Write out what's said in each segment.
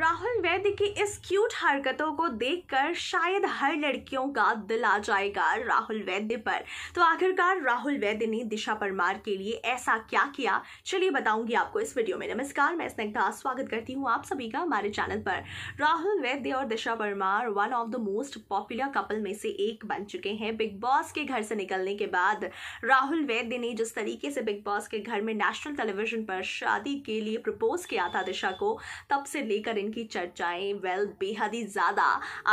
राहुल वैद्य की इस क्यूट हरकतों को देखकर शायद हर लड़कियों का दिल आ जाएगा राहुल वैद्य पर तो आखिरकार राहुल वैद्य ने दिशा परमार के लिए ऐसा क्या किया चलिए बताऊंगी आपको इस वीडियो में नमस्कार मैं स्नेग्धा स्वागत करती हूँ आप सभी का हमारे चैनल पर राहुल वैद्य और Disha Parmar one of the most popular couple में से एक बन चुके हैं बिग बॉस के घर से निकलने के बाद राहुल वैद्य ने जिस तरीके से बिग बॉस के घर में नेशनल टेलीविजन पर शादी के लिए प्रपोज किया था दिशा को तब से लेकर इनकी चर्चाएं वेल बेहद ही ज़्यादा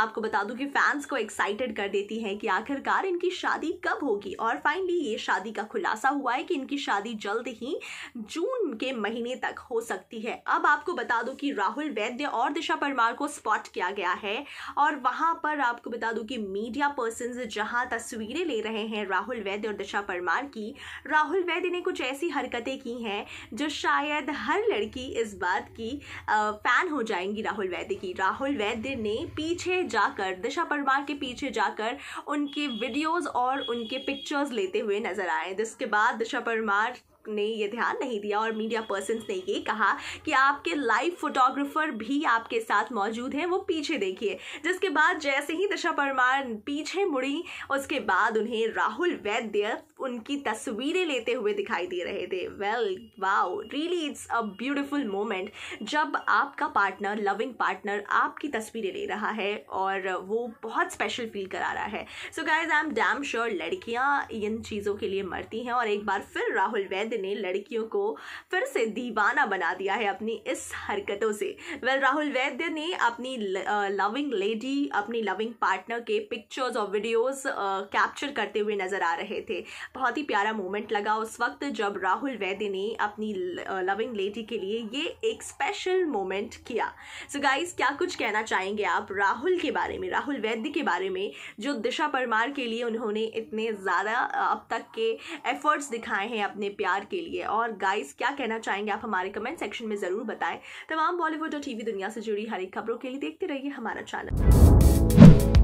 आपको बता दूं कि फैंस को एक्साइटेड कर देती हैं कि आखिरकार इनकी शादी कब होगी और फाइनली ये शादी का खुलासा हुआ है कि इनकी शादी जल्द ही जून के महीने तक हो सकती है अब आपको बता दूं कि राहुल वैद्य और दिशा परमार को स्पॉट किया गया है और वहां पर आपको बता दूं कि मीडिया पर्सन जहां तस्वीरें ले रहे हैं राहुल वैद्य और दिशा परमार की राहुल वैद्य ने कुछ ऐसी हरकतें की हैं जो शायद हर लड़की इस बात की फ़ैन हो जाए जाएंगी राहुल वैद्य की राहुल वैद्य ने पीछे जाकर दिशा परमार के पीछे जाकर उनके वीडियोस और उनके पिक्चर्स लेते हुए नजर आए जिसके बाद दिशा परमार ने ये ध्यान नहीं दिया और मीडिया पर्सन ने ये कहा कि आपके लाइव फोटोग्राफर भी आपके साथ मौजूद हैं वो पीछे देखिए जिसके बाद जैसे ही दशा परमार पीछे मुड़ी उसके बाद उन्हें राहुल वैद्य उनकी तस्वीरें लेते हुए दिखाई दे रहे थे well wow really it's a beautiful moment जब आपका पार्टनर लविंग पार्टनर आपकी तस्वीरें ले रहा है और वो बहुत स्पेशल फील करा रहा है so guys I am damn sure लड़कियाँ इन चीज़ों के लिए मरती हैं और एक बार फिर राहुल वैद्य ने लड़कियों को फिर से दीवाना बना दिया है अपनी इस हरकतों से वेल राहुल वैद्य ने अपनी लविंग लेडी अपनी लविंग पार्टनर के पिक्चर्स और वीडियोस कैप्चर करते हुए नजर आ रहे थे बहुत ही प्यारा मोमेंट लगा उस वक्त जब राहुल वैद्य ने अपनी लविंग लेडी के लिए ये एक स्पेशल मोमेंट किया सो so गाइज क्या कुछ कहना चाहेंगे आप राहुल के बारे में राहुल वैद्य के बारे में जो दिशा परमार के लिए उन्होंने इतने ज़्यादा अब तक के एफर्ट्स दिखाए हैं अपने प्यार प्यार के लिए और गाइस क्या कहना चाहेंगे आप हमारे कमेंट सेक्शन में ज़रूर बताएं तमाम बॉलीवुड और टीवी दुनिया से जुड़ी हर एक खबरों के लिए देखते रहिए हमारा चैनल